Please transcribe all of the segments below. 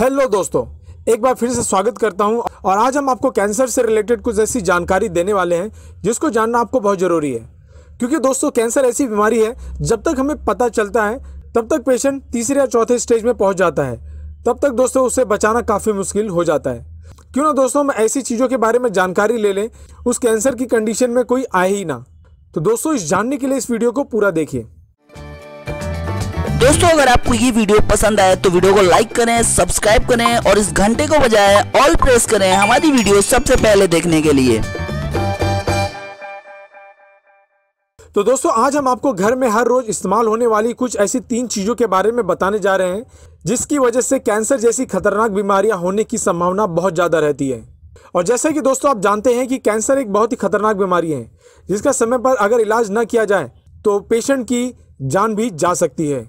hello दोस्तों एक बार फिर से स्वागत करता हूं और आज हम आपको कैंसर से रिलेटेड कुछ ऐसी जानकारी देने वाले हैं जिसको जानना आपको बहुत ज़रूरी है क्योंकि दोस्तों कैंसर ऐसी बीमारी है जब तक हमें पता चलता है तब तक पेशेंट तीसरे या चौथे स्टेज में पहुंच जाता है तब तक दोस्तों उसे बचाना काफ़ी मुश्किल हो जाता है क्यों ना दोस्तों हम ऐसी चीज़ों के बारे में जानकारी ले लें उस कैंसर की कंडीशन में कोई आए ही ना तो दोस्तों इस जानने के लिए इस वीडियो को पूरा देखिए दोस्तों अगर आपको ये वीडियो पसंद आए तो वीडियो को लाइक करें सब्सक्राइब करें और इस घंटे को बजाय ऑल प्रेस करें हमारी वीडियो सबसे पहले देखने के लिए तो दोस्तों आज हम आपको घर में हर रोज इस्तेमाल होने वाली कुछ ऐसी तीन चीज़ों के बारे में बताने जा रहे हैं जिसकी वजह से कैंसर जैसी खतरनाक बीमारियां होने की संभावना बहुत ज़्यादा रहती है और जैसे कि दोस्तों आप जानते हैं कि कैंसर एक बहुत ही खतरनाक बीमारी है जिसका समय पर अगर इलाज न किया जाए तो पेशेंट की जान भी जा सकती है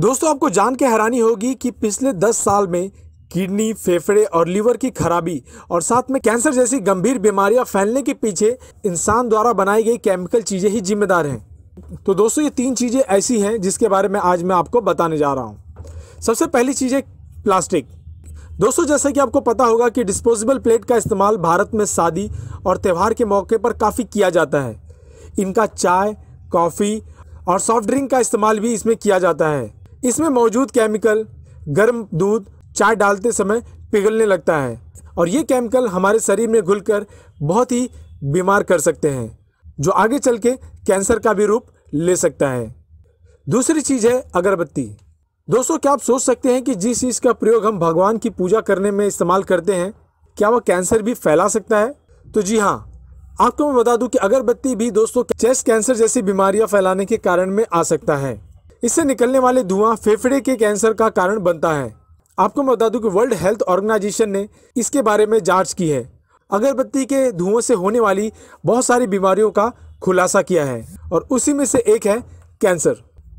दोस्तों आपको जान के हैरानी होगी कि पिछले 10 साल में किडनी फेफड़े और लीवर की खराबी और साथ में कैंसर जैसी गंभीर बीमारियां फैलने के पीछे इंसान द्वारा बनाई गई केमिकल चीज़ें ही जिम्मेदार हैं तो दोस्तों ये तीन चीज़ें ऐसी हैं जिसके बारे में आज मैं आपको बताने जा रहा हूँ सबसे पहली चीज़ है प्लास्टिक दोस्तों जैसा कि आपको पता होगा कि डिस्पोजेबल प्लेट का इस्तेमाल भारत में शादी और त्यौहार के मौके पर काफ़ी किया जाता है इनका चाय कॉफ़ी और सॉफ्ट ड्रिंक का इस्तेमाल भी इसमें किया जाता है इसमें मौजूद केमिकल गर्म दूध चाय डालते समय पिघलने लगता है और ये केमिकल हमारे शरीर में घुलकर बहुत ही बीमार कर सकते हैं जो आगे चल के कैंसर का भी रूप ले सकता है दूसरी चीज़ है अगरबत्ती दोस्तों क्या आप सोच सकते हैं कि जिस चीज़ का प्रयोग हम भगवान की पूजा करने में इस्तेमाल करते हैं क्या वह कैंसर भी फैला सकता है तो जी हाँ आपको मैं बता दूं कि अगरबत्ती भी दोस्तों चेस्ट कैंसर जैसी बीमारियां फैलाने के कारण में आ सकता है इससे निकलने वाले धुआं फेफड़े के कैंसर का कारण बनता है आपको मैं बता दूं कि वर्ल्ड हेल्थ ऑर्गेनाइजेशन ने इसके बारे में जांच की है अगरबत्ती के धुओं से होने वाली बहुत सारी बीमारियों का खुलासा किया है और उसी में से एक है कैंसर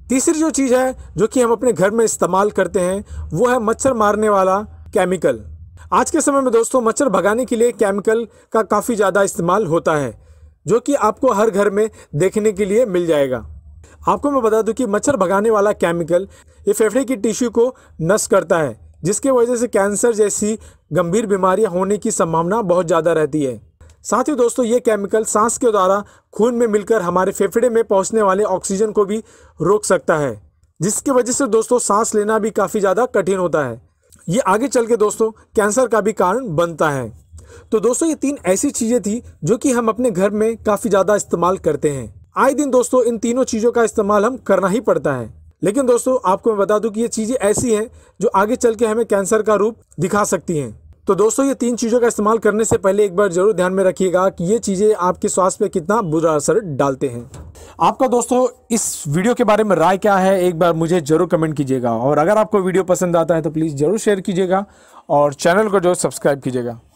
तीसरी जो चीज़ है जो कि हम अपने घर में इस्तेमाल करते हैं वो है मच्छर मारने वाला केमिकल आज के समय में दोस्तों मच्छर भगाने के लिए केमिकल का काफ़ी ज़्यादा इस्तेमाल होता है जो कि आपको हर घर में देखने के लिए मिल जाएगा आपको मैं बता दूं कि मच्छर भगाने वाला केमिकल ये फेफड़े की टिश्यू को नष्ट करता है जिसके वजह से कैंसर जैसी गंभीर बीमारियां होने की संभावना बहुत ज़्यादा रहती है साथ ही दोस्तों ये केमिकल सांस के द्वारा खून में मिलकर हमारे फेफड़े में पहुँचने वाले ऑक्सीजन को भी रोक सकता है जिसकी वजह से दोस्तों सांस लेना भी काफ़ी ज़्यादा कठिन होता है ये आगे चल के दोस्तों कैंसर का भी कारण बनता है तो दोस्तों ये तीन ऐसी चीज़ें थी जो कि हम अपने घर में काफ़ी ज़्यादा इस्तेमाल करते हैं आए दिन दोस्तों इन तीनों चीज़ों का इस्तेमाल हम करना ही पड़ता है लेकिन दोस्तों आपको मैं बता दूं कि ये चीज़ें ऐसी हैं जो आगे चल के हमें कैंसर का रूप दिखा सकती हैं तो दोस्तों ये तीन चीज़ों का इस्तेमाल करने से पहले एक बार जरूर ध्यान में रखिएगा कि ये चीज़ें आपके स्वास्थ्य पे कितना बुरा असर डालते हैं आपका दोस्तों इस वीडियो के बारे में राय क्या है एक बार मुझे जरूर कमेंट कीजिएगा और अगर आपको वीडियो पसंद आता है तो प्लीज़ ज़रूर शेयर कीजिएगा और चैनल को जरूर सब्सक्राइब कीजिएगा